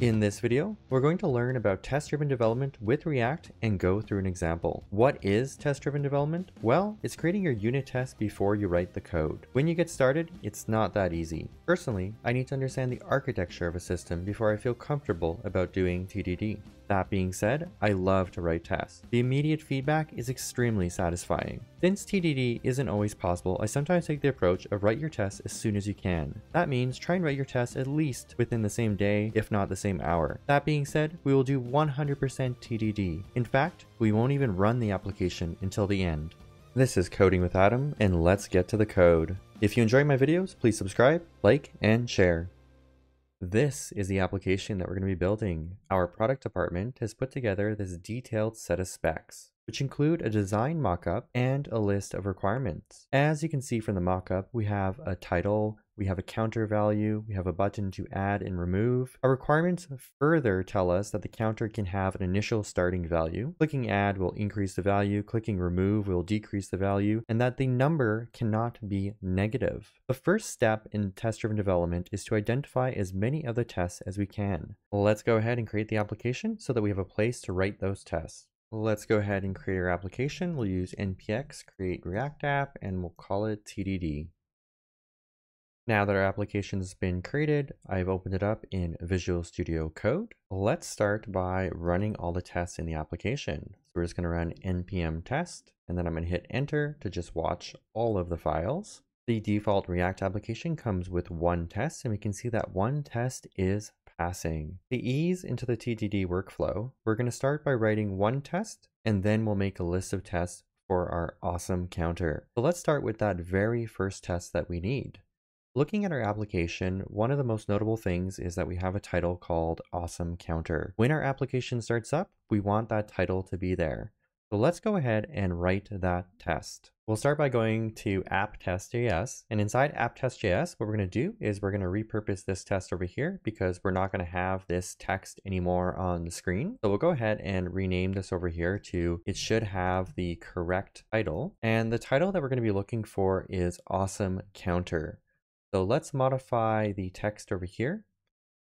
In this video, we're going to learn about test-driven development with React and go through an example. What is test-driven development? Well, it's creating your unit test before you write the code. When you get started, it's not that easy. Personally, I need to understand the architecture of a system before I feel comfortable about doing TDD. That being said, I love to write tests. The immediate feedback is extremely satisfying. Since TDD isn't always possible, I sometimes take the approach of write your tests as soon as you can. That means try and write your tests at least within the same day, if not the same hour. That being said, we will do 100% TDD. In fact, we won't even run the application until the end. This is Coding with Adam, and let's get to the code. If you enjoy my videos, please subscribe, like, and share. This is the application that we're going to be building. Our product department has put together this detailed set of specs which include a design mockup and a list of requirements. As you can see from the mockup, we have a title, we have a counter value, we have a button to add and remove. Our requirements further tell us that the counter can have an initial starting value. Clicking add will increase the value, clicking remove will decrease the value, and that the number cannot be negative. The first step in test-driven development is to identify as many of the tests as we can. Let's go ahead and create the application so that we have a place to write those tests. Let's go ahead and create our application. We'll use npx create react app and we'll call it TDD. Now that our application's been created, I've opened it up in Visual Studio Code. Let's start by running all the tests in the application. So we're just gonna run npm test, and then I'm gonna hit enter to just watch all of the files. The default React application comes with one test, and we can see that one test is passing. To ease into the TDD workflow, we're going to start by writing one test and then we'll make a list of tests for our awesome counter. So let's start with that very first test that we need. Looking at our application, one of the most notable things is that we have a title called Awesome Counter. When our application starts up, we want that title to be there. So let's go ahead and write that test. We'll start by going to app.test.js, and inside app.test.js, what we're going to do is we're going to repurpose this test over here because we're not going to have this text anymore on the screen. So we'll go ahead and rename this over here to, it should have the correct title. And the title that we're going to be looking for is Awesome Counter. So let's modify the text over here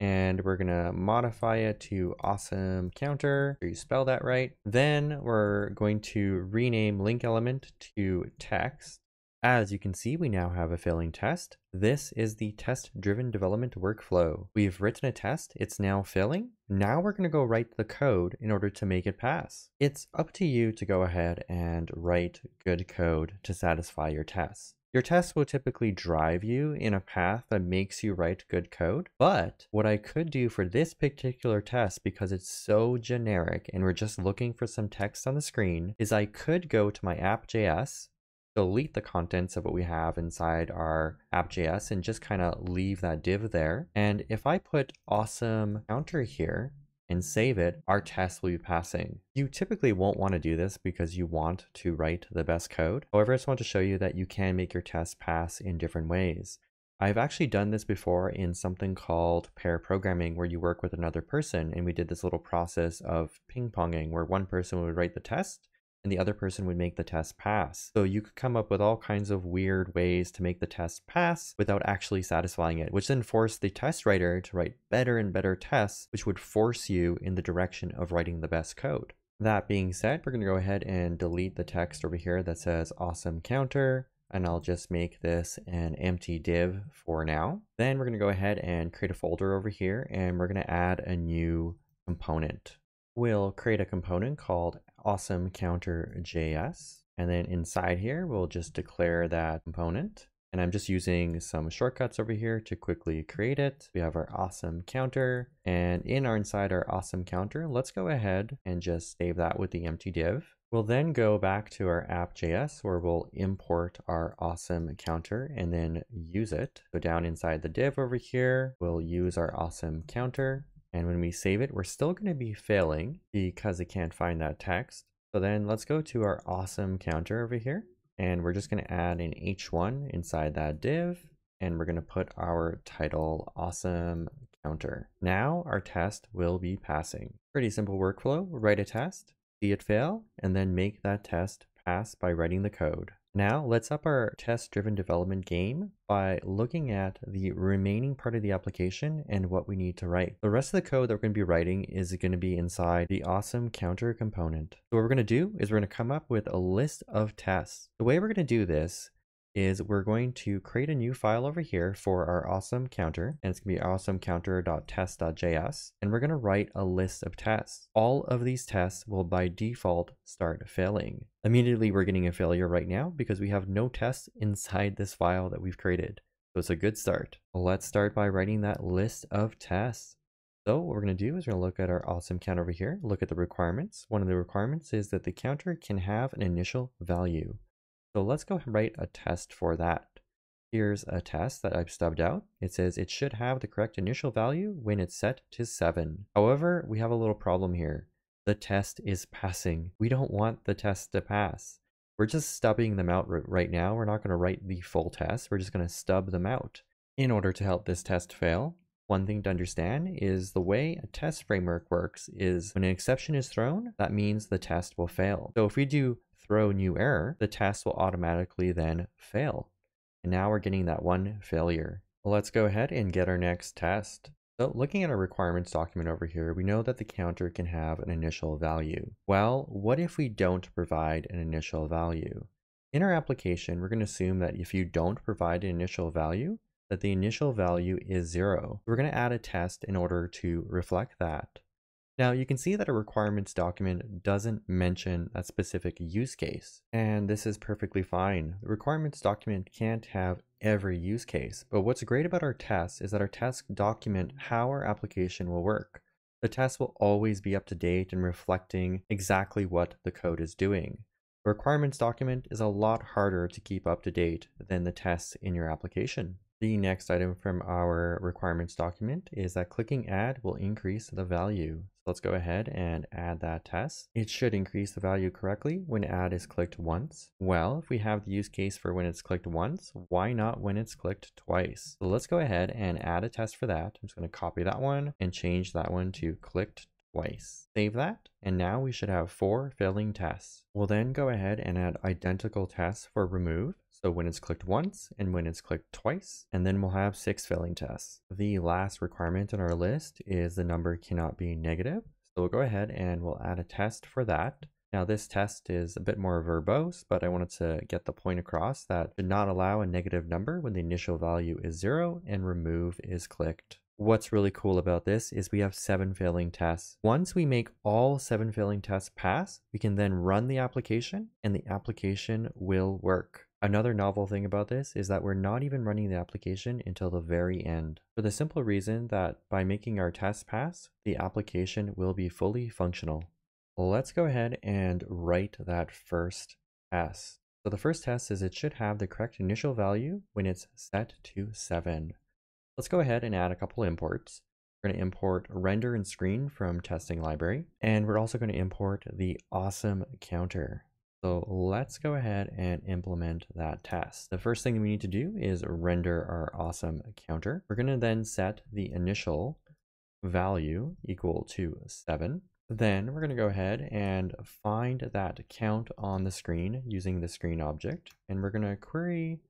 and we're gonna modify it to awesome counter you spell that right then we're going to rename link element to text as you can see, we now have a failing test. This is the test-driven development workflow. We've written a test, it's now failing. Now we're gonna go write the code in order to make it pass. It's up to you to go ahead and write good code to satisfy your tests. Your test will typically drive you in a path that makes you write good code. But what I could do for this particular test, because it's so generic and we're just looking for some text on the screen, is I could go to my app.js, delete the contents of what we have inside our app.js and just kind of leave that div there. And if I put awesome counter here, and save it, our test will be passing. You typically won't want to do this because you want to write the best code. However, I just want to show you that you can make your test pass in different ways. I've actually done this before in something called pair programming where you work with another person and we did this little process of ping ponging where one person would write the test and the other person would make the test pass. So you could come up with all kinds of weird ways to make the test pass without actually satisfying it, which then forced the test writer to write better and better tests, which would force you in the direction of writing the best code. That being said, we're going to go ahead and delete the text over here that says awesome counter and I'll just make this an empty div for now. Then we're going to go ahead and create a folder over here and we're going to add a new component. We'll create a component called awesome counter JS. And then inside here, we'll just declare that component. And I'm just using some shortcuts over here to quickly create it. We have our awesome counter and in our inside our awesome counter, let's go ahead and just save that with the empty div. We'll then go back to our app.js where we'll import our awesome counter and then use it. So down inside the div over here, we'll use our awesome counter and when we save it, we're still going to be failing because it can't find that text. So then let's go to our awesome counter over here. And we're just going to add an h1 inside that div. And we're going to put our title awesome counter. Now our test will be passing. Pretty simple workflow. Write a test, see it fail, and then make that test pass by writing the code. Now let's up our test-driven development game by looking at the remaining part of the application and what we need to write. The rest of the code that we're going to be writing is going to be inside the awesome counter component. So what we're going to do is we're going to come up with a list of tests. The way we're going to do this is we're going to create a new file over here for our awesome counter and it's going to be awesomecounter.test.js and we're going to write a list of tests. All of these tests will by default start failing. Immediately we're getting a failure right now because we have no tests inside this file that we've created. So it's a good start. Let's start by writing that list of tests. So what we're going to do is we're going to look at our awesome counter over here, look at the requirements. One of the requirements is that the counter can have an initial value. So let's go write a test for that. Here's a test that I've stubbed out. It says it should have the correct initial value when it's set to 7. However, we have a little problem here. The test is passing. We don't want the test to pass. We're just stubbing them out right now. We're not going to write the full test. We're just going to stub them out. In order to help this test fail, one thing to understand is the way a test framework works is when an exception is thrown, that means the test will fail. So if we do throw new error, the test will automatically then fail. And now we're getting that one failure. Let's go ahead and get our next test. So looking at our requirements document over here, we know that the counter can have an initial value. Well, what if we don't provide an initial value? In our application, we're going to assume that if you don't provide an initial value, that the initial value is zero. We're going to add a test in order to reflect that. Now you can see that a requirements document doesn't mention a specific use case, and this is perfectly fine. The requirements document can't have every use case, but what's great about our tests is that our tests document how our application will work. The test will always be up to date and reflecting exactly what the code is doing. The requirements document is a lot harder to keep up to date than the tests in your application. The next item from our requirements document is that clicking add will increase the value. So let's go ahead and add that test. It should increase the value correctly when add is clicked once. Well, if we have the use case for when it's clicked once, why not when it's clicked twice? So let's go ahead and add a test for that. I'm just going to copy that one and change that one to clicked twice. Save that, and now we should have four failing tests. We'll then go ahead and add identical tests for remove so when it's clicked once and when it's clicked twice, and then we'll have six failing tests. The last requirement on our list is the number cannot be negative. So we'll go ahead and we'll add a test for that. Now this test is a bit more verbose, but I wanted to get the point across that should not allow a negative number when the initial value is zero and remove is clicked. What's really cool about this is we have seven failing tests. Once we make all seven failing tests pass, we can then run the application and the application will work. Another novel thing about this is that we're not even running the application until the very end, for the simple reason that by making our test pass, the application will be fully functional. Let's go ahead and write that first test. So the first test is it should have the correct initial value when it's set to 7. Let's go ahead and add a couple imports. We're going to import render and screen from testing library, and we're also going to import the awesome counter. So let's go ahead and implement that test. The first thing we need to do is render our awesome counter. We're going to then set the initial value equal to 7. Then we're going to go ahead and find that count on the screen using the screen object. And we're going to query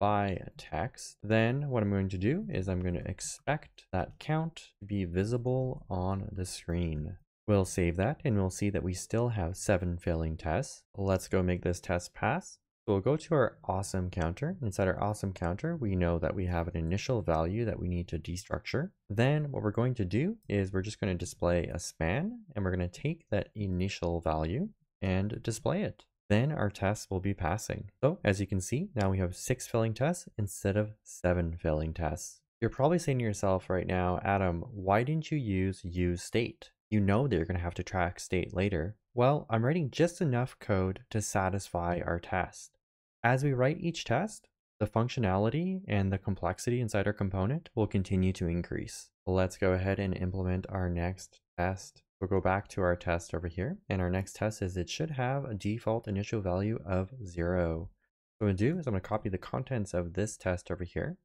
by text. Then what I'm going to do is I'm going to expect that count to be visible on the screen. We'll save that and we'll see that we still have seven failing tests. Let's go make this test pass. So we'll go to our awesome counter. Inside our awesome counter, we know that we have an initial value that we need to destructure. Then what we're going to do is we're just going to display a span and we're going to take that initial value and display it. Then our test will be passing. So as you can see, now we have six failing tests instead of seven failing tests. You're probably saying to yourself right now, Adam, why didn't you use use state? you know that you're going to have to track state later. Well, I'm writing just enough code to satisfy our test. As we write each test, the functionality and the complexity inside our component will continue to increase. Let's go ahead and implement our next test. We'll go back to our test over here and our next test is it should have a default initial value of zero. What I'm gonna do is I'm gonna copy the contents of this test over here.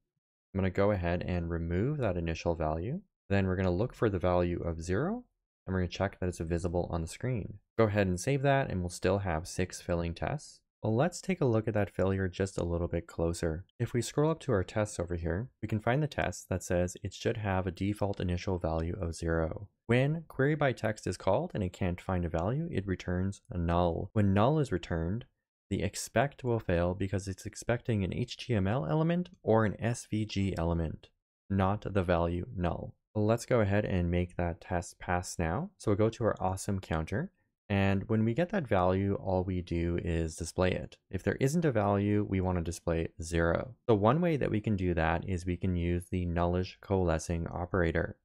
I'm gonna go ahead and remove that initial value. Then we're gonna look for the value of zero and we're going to check that it's visible on the screen. Go ahead and save that and we'll still have six filling tests. Well, let's take a look at that failure just a little bit closer. If we scroll up to our tests over here, we can find the test that says it should have a default initial value of zero. When query by text is called and it can't find a value, it returns a null. When null is returned, the expect will fail because it's expecting an HTML element or an SVG element, not the value null. Let's go ahead and make that test pass now. So we'll go to our awesome counter. And when we get that value, all we do is display it. If there isn't a value, we want to display zero. So one way that we can do that is we can use the nullish coalescing operator.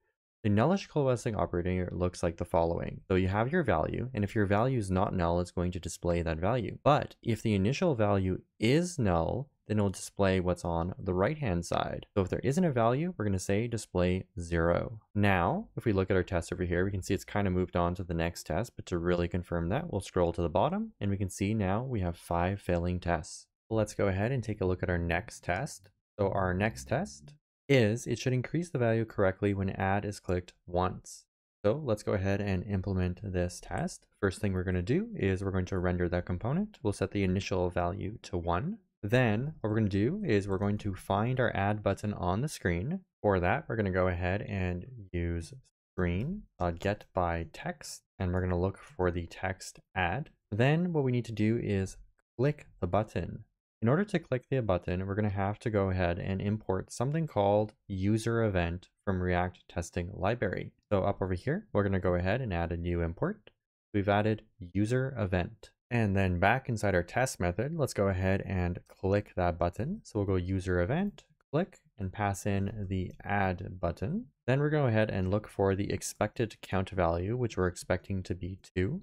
The nullish coalescing operator looks like the following. So you have your value, and if your value is not null, it's going to display that value. But if the initial value is null, then it'll display what's on the right hand side. So if there isn't a value, we're going to say display zero. Now, if we look at our test over here, we can see it's kind of moved on to the next test, but to really confirm that, we'll scroll to the bottom and we can see now we have five failing tests. Let's go ahead and take a look at our next test. So our next test is it should increase the value correctly when add is clicked once. So let's go ahead and implement this test. First thing we're going to do is we're going to render that component. We'll set the initial value to 1. Then what we're going to do is we're going to find our add button on the screen. For that, we're going to go ahead and use screen uh, get by text, and we're going to look for the text add. Then what we need to do is click the button. In order to click the button, we're going to have to go ahead and import something called user event from React testing library. So up over here, we're going to go ahead and add a new import. We've added user event. And then back inside our test method, let's go ahead and click that button. So we'll go user event, click, and pass in the add button. Then we'll go ahead and look for the expected count value, which we're expecting to be 2.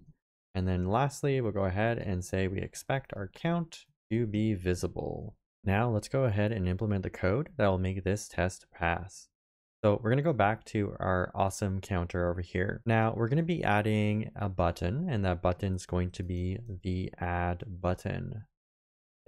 And then lastly, we'll go ahead and say we expect our count to be visible. Now let's go ahead and implement the code that will make this test pass. So we're going to go back to our awesome counter over here. Now we're going to be adding a button and that button is going to be the add button.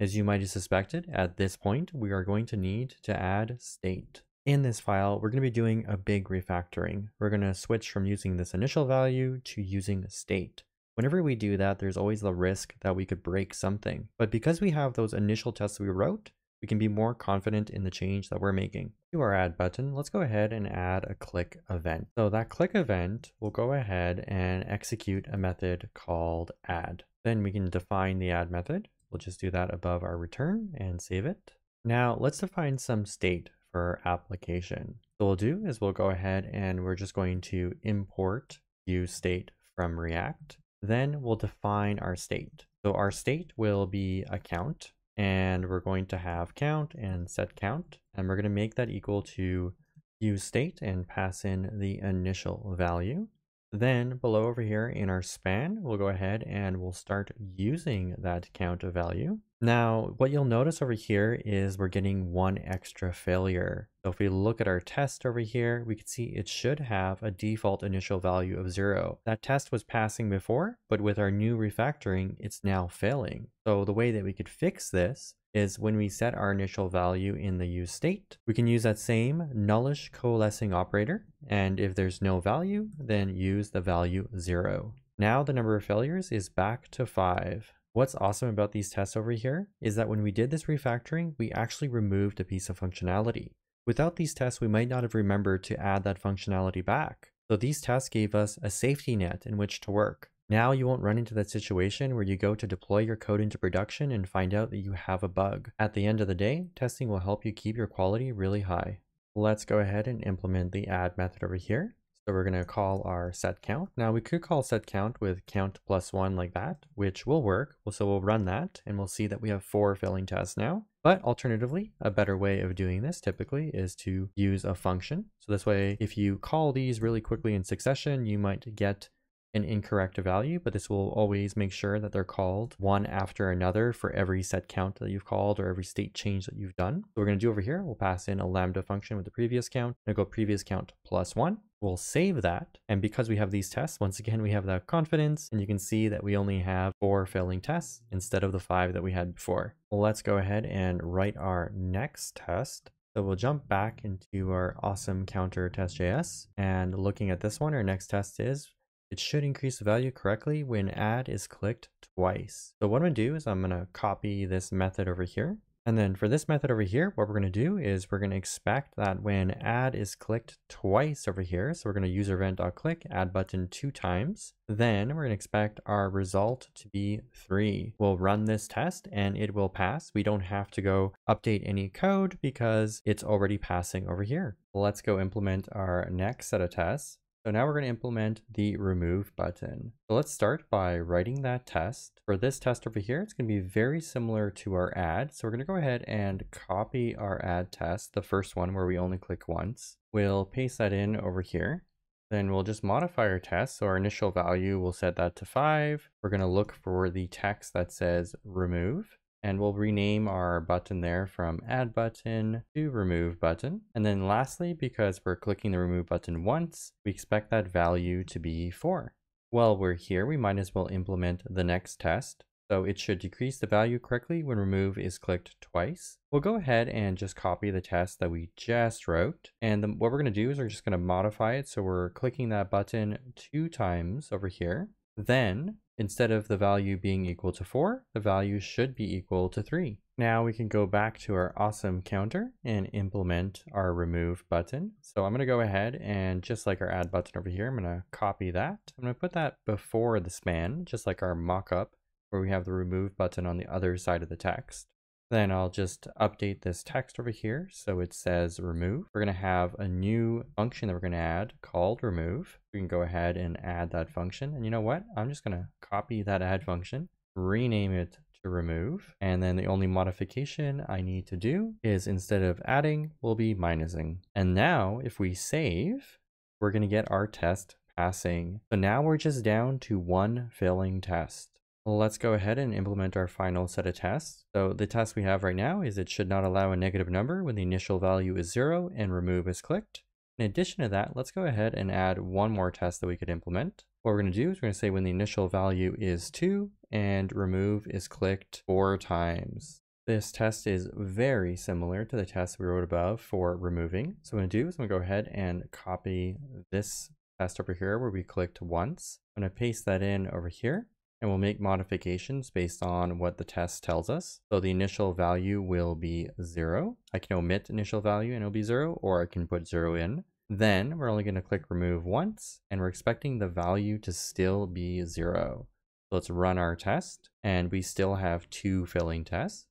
As you might have suspected, at this point, we are going to need to add state. In this file, we're going to be doing a big refactoring. We're going to switch from using this initial value to using state. Whenever we do that, there's always the risk that we could break something. But because we have those initial tests we wrote, we can be more confident in the change that we're making. To our add button, let's go ahead and add a click event. So that click event will go ahead and execute a method called add. Then we can define the add method. We'll just do that above our return and save it. Now let's define some state for our application. So we'll do is we'll go ahead and we're just going to import view state from React. Then we'll define our state. So our state will be a count and we're going to have count and set count and we're going to make that equal to use state and pass in the initial value. Then below over here in our span, we'll go ahead and we'll start using that count value. Now, what you'll notice over here is we're getting one extra failure. So if we look at our test over here, we can see it should have a default initial value of zero. That test was passing before, but with our new refactoring, it's now failing. So the way that we could fix this is when we set our initial value in the use state, we can use that same nullish coalescing operator. And if there's no value, then use the value zero. Now the number of failures is back to five. What's awesome about these tests over here is that when we did this refactoring, we actually removed a piece of functionality. Without these tests, we might not have remembered to add that functionality back. So these tests gave us a safety net in which to work. Now you won't run into that situation where you go to deploy your code into production and find out that you have a bug. At the end of the day, testing will help you keep your quality really high. Let's go ahead and implement the add method over here. So we're going to call our set count. Now we could call set count with count plus one like that, which will work. So we'll run that and we'll see that we have four filling tests now. But alternatively, a better way of doing this typically is to use a function. So this way, if you call these really quickly in succession, you might get an incorrect value, but this will always make sure that they're called one after another for every set count that you've called or every state change that you've done. So we're going to do over here, we'll pass in a lambda function with the previous count and go previous count plus one. We'll save that. And because we have these tests, once again, we have that confidence and you can see that we only have four failing tests instead of the five that we had before. let's go ahead and write our next test. So we'll jump back into our awesome counter test.js and looking at this one, our next test is it should increase the value correctly when add is clicked twice. So what I'm gonna do is I'm gonna copy this method over here and then for this method over here, what we're going to do is we're going to expect that when add is clicked twice over here, so we're going to use event.click add button two times, then we're going to expect our result to be three. We'll run this test and it will pass. We don't have to go update any code because it's already passing over here. Let's go implement our next set of tests. So now we're going to implement the remove button. So let's start by writing that test. For this test over here, it's going to be very similar to our add. So we're going to go ahead and copy our add test, the first one where we only click once. We'll paste that in over here. Then we'll just modify our test. So our initial value, we'll set that to five. We're going to look for the text that says remove and we'll rename our button there from add button to remove button. And then lastly, because we're clicking the remove button once, we expect that value to be four. While we're here, we might as well implement the next test. So it should decrease the value correctly when remove is clicked twice. We'll go ahead and just copy the test that we just wrote. And what we're gonna do is we're just gonna modify it. So we're clicking that button two times over here. Then, instead of the value being equal to 4, the value should be equal to 3. Now we can go back to our awesome counter and implement our remove button. So I'm going to go ahead and just like our add button over here, I'm going to copy that. I'm going to put that before the span, just like our mockup where we have the remove button on the other side of the text. Then I'll just update this text over here. So it says remove. We're going to have a new function that we're going to add called remove. We can go ahead and add that function. And you know what? I'm just going to copy that add function, rename it to remove. And then the only modification I need to do is instead of adding, we'll be minusing. And now if we save, we're going to get our test passing. So now we're just down to one failing test. Let's go ahead and implement our final set of tests. So the test we have right now is it should not allow a negative number when the initial value is zero and remove is clicked. In addition to that, let's go ahead and add one more test that we could implement. What we're going to do is we're going to say when the initial value is two and remove is clicked four times. This test is very similar to the test we wrote above for removing. So what I'm gonna do is I'm gonna go ahead and copy this test over here where we clicked once. I'm gonna paste that in over here and we'll make modifications based on what the test tells us. So the initial value will be zero. I can omit initial value and it'll be zero, or I can put zero in. Then we're only gonna click remove once, and we're expecting the value to still be zero. So let's run our test, and we still have two filling tests.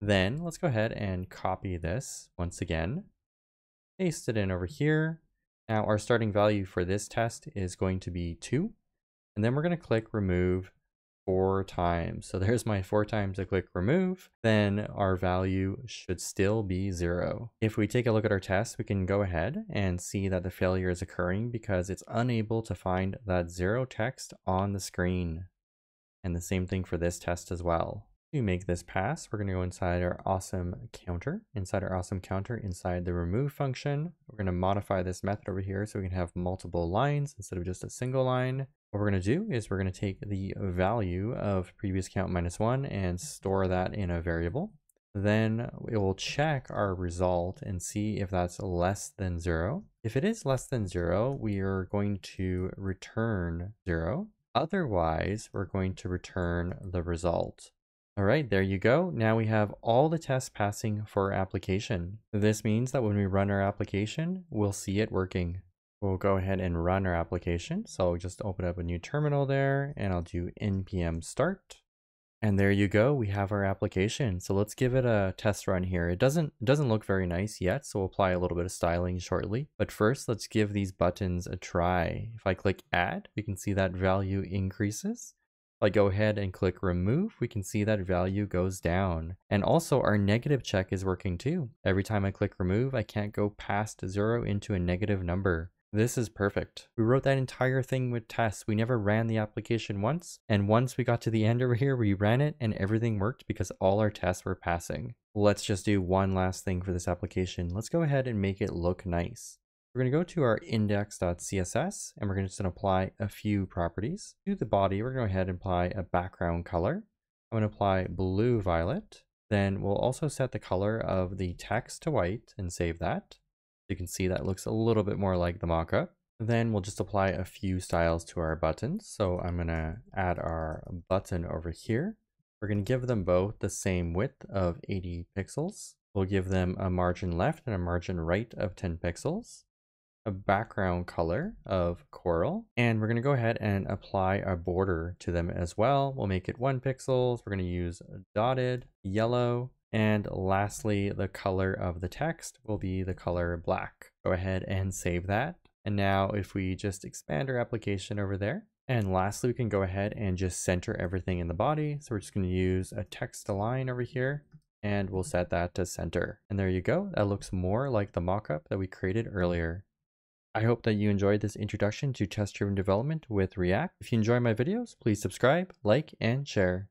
Then let's go ahead and copy this once again, paste it in over here. Now our starting value for this test is going to be two, and then we're gonna click remove four times. So there's my four times I click remove, then our value should still be zero. If we take a look at our test, we can go ahead and see that the failure is occurring because it's unable to find that zero text on the screen. And the same thing for this test as well. To make this pass, we're going to go inside our awesome counter. Inside our awesome counter, inside the remove function, we're going to modify this method over here so we can have multiple lines instead of just a single line. What we're going to do is we're going to take the value of previous count minus one and store that in a variable. Then it will check our result and see if that's less than zero. If it is less than zero, we are going to return zero. Otherwise, we're going to return the result. All right, there you go. Now we have all the tests passing for our application. This means that when we run our application, we'll see it working. We'll go ahead and run our application. So I'll just open up a new terminal there and I'll do npm start. And there you go, we have our application. So let's give it a test run here. It doesn't, it doesn't look very nice yet, so we'll apply a little bit of styling shortly. But first, let's give these buttons a try. If I click add, we can see that value increases. If I go ahead and click remove, we can see that value goes down. And also our negative check is working too. Every time I click remove, I can't go past zero into a negative number. This is perfect. We wrote that entire thing with tests. We never ran the application once. And once we got to the end over here, we ran it and everything worked because all our tests were passing. Let's just do one last thing for this application. Let's go ahead and make it look nice. We're going to go to our index.css and we're going to just apply a few properties. To the body, we're going to go ahead and apply a background color. I'm going to apply blue violet. Then we'll also set the color of the text to white and save that you can see that looks a little bit more like the mock-up. Then we'll just apply a few styles to our buttons. So I'm gonna add our button over here. We're gonna give them both the same width of 80 pixels. We'll give them a margin left and a margin right of 10 pixels, a background color of coral, and we're gonna go ahead and apply a border to them as well. We'll make it one pixels. We're gonna use dotted, yellow, and lastly, the color of the text will be the color black. Go ahead and save that. And now if we just expand our application over there, and lastly, we can go ahead and just center everything in the body. So we're just going to use a text align over here and we'll set that to center. And there you go. That looks more like the mockup that we created earlier. I hope that you enjoyed this introduction to test-driven development with React. If you enjoy my videos, please subscribe, like, and share.